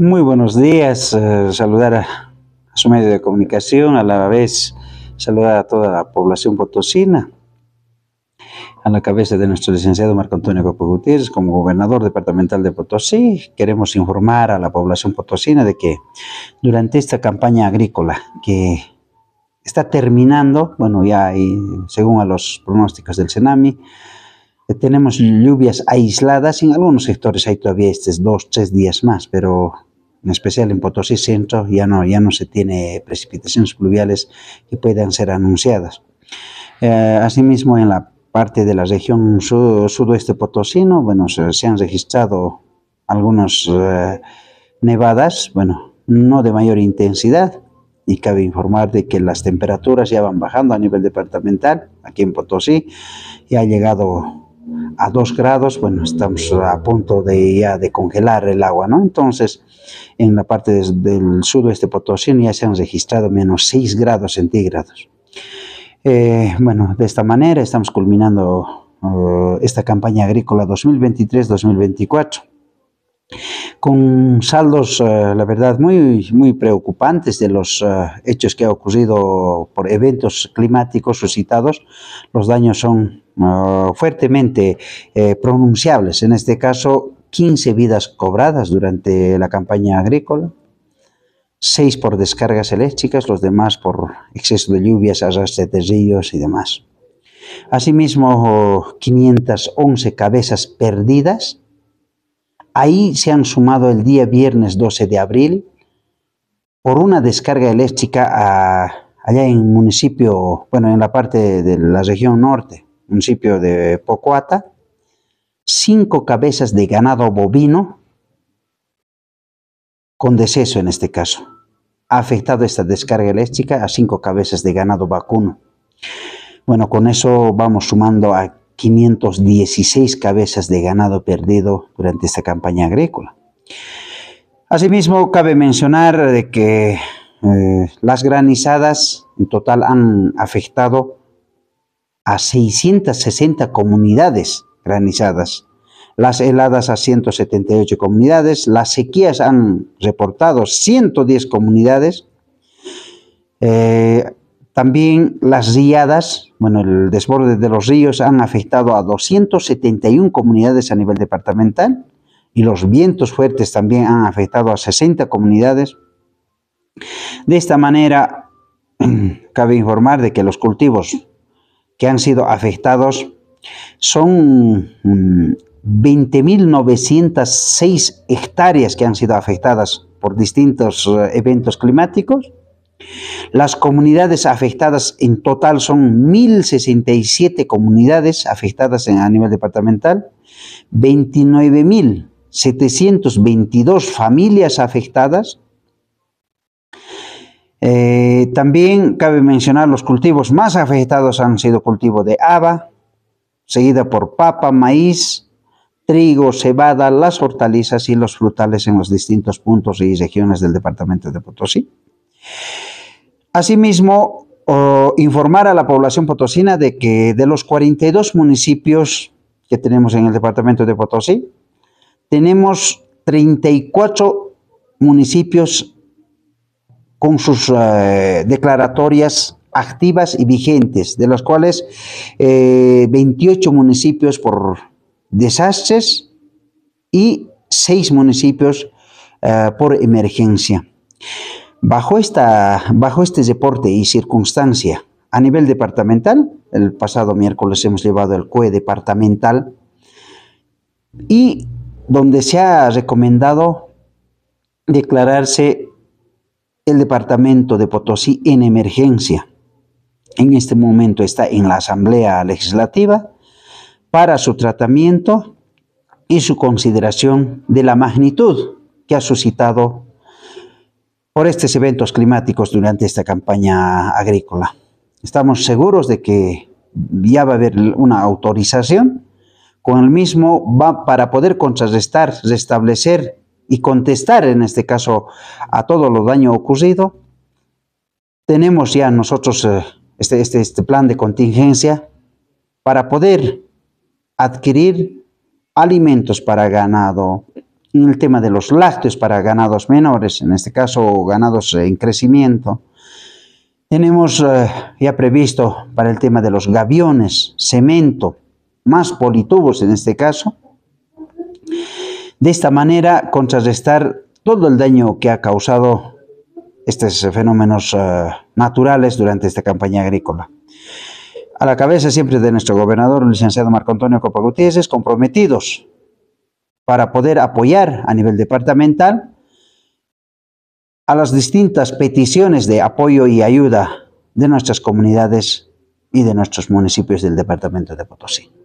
Muy buenos días, eh, saludar a, su medio de comunicación, a la vez saludar a toda la población potosina, a la cabeza de nuestro licenciado Marco Antonio Copo como gobernador departamental de Potosí. Queremos informar a la población potosina de que durante esta campaña agrícola que está terminando, bueno, ya según a los pronósticos del Cenami, eh, tenemos lluvias aisladas, en algunos sectores hay todavía estos dos, tres días más, pero en especial en Potosí Centro, ya no, ya no se tiene precipitaciones pluviales que puedan ser anunciadas. Eh, asimismo, en la parte de la región sudoeste potosino, bueno, se, han registrado algunas eh, nevadas, bueno, no de mayor intensidad, y cabe informar de que las temperaturas ya van bajando a nivel departamental, aquí en Potosí, y ha llegado a 2 grados, bueno, estamos a punto de ya de congelar el agua, ¿no? Entonces, en la parte del sudoeste potosino ya se han registrado menos 6 grados centígrados. Eh, bueno, de esta manera estamos culminando eh, esta campaña agrícola 2023-2024 con saldos, eh, la verdad, muy, muy preocupantes de los hechos que ha ocurrido por eventos climáticos suscitados. Los daños son Ah, fuertemente eh, pronunciables, en este caso 15 vidas cobradas durante la campaña agrícola, 6 por descargas eléctricas, los demás por exceso de lluvias, arrastre de ríos y demás. Asimismo, 511 cabezas perdidas. Ahí se han sumado el día viernes 12 de abril por una descarga eléctrica ah, allá en municipio, bueno, en la parte de la región norte municipio de Pocoata, cinco cabezas de ganado bovino con deceso en este caso. Ha afectado esta descarga eléctrica a cinco cabezas de ganado vacuno. Bueno, con eso vamos sumando a 516 cabezas de ganado perdido durante esta campaña agrícola. Asimismo, cabe mencionar de que eh, las granizadas en total han afectado a 660 comunidades granizadas. Las heladas a 178 comunidades, las sequías han reportado 110 comunidades. Eh, también las riadas, bueno, el desborde de los ríos han afectado a 271 comunidades a nivel departamental y los vientos fuertes también han afectado a 60 comunidades. De esta manera, cabe informar de que los cultivos que han sido afectados son 20.906 mm, hectáreas que han sido afectadas por distintos eh, eventos climáticos. Las comunidades afectadas en total son 1.067 comunidades afectadas a nivel departamental, 29.722 familias afectadas, eh, también cabe mencionar los cultivos más afectados han sido cultivo de haba, seguida por papa, maíz, trigo, cebada, las hortalizas y los frutales en los distintos puntos y regiones del departamento de Potosí. Asimismo, informar a la población potosina de que de los 42 municipios que tenemos en el departamento de Potosí, tenemos 34 municipios con sus eh, declaratorias activas y vigentes, de las cuales 28 eh, municipios por desastres y 6 municipios eh, por emergencia. Bajo, esta, bajo este deporte y circunstancia, a nivel departamental, el pasado miércoles hemos llevado el COE departamental y donde se ha recomendado declararse el departamento de Potosí en emergencia. En este momento está en la Asamblea Legislativa para su tratamiento y su consideración de la magnitud que ha suscitado por estos eventos climáticos durante esta campaña agrícola. Estamos seguros de que ya va a haber una autorización con el mismo va para poder contrarrestar, restablecer y contestar en este caso a todo lo daño ocurrido, tenemos ya nosotros eh, este, este, este, plan de contingencia para poder adquirir alimentos para ganado, en el tema de los lácteos para ganados menores, en este caso ganados en crecimiento. Tenemos eh, ya previsto para el tema de los gaviones, cemento, más politubos en este caso, de esta manera, contrarrestar todo el daño que ha causado estos fenómenos eh, naturales durante esta campaña agrícola. A la cabeza siempre de nuestro gobernador, el licenciado Marco Antonio Copa es comprometidos para poder apoyar a nivel departamental a las distintas peticiones de apoyo y ayuda de nuestras comunidades y de nuestros municipios del departamento de Potosí.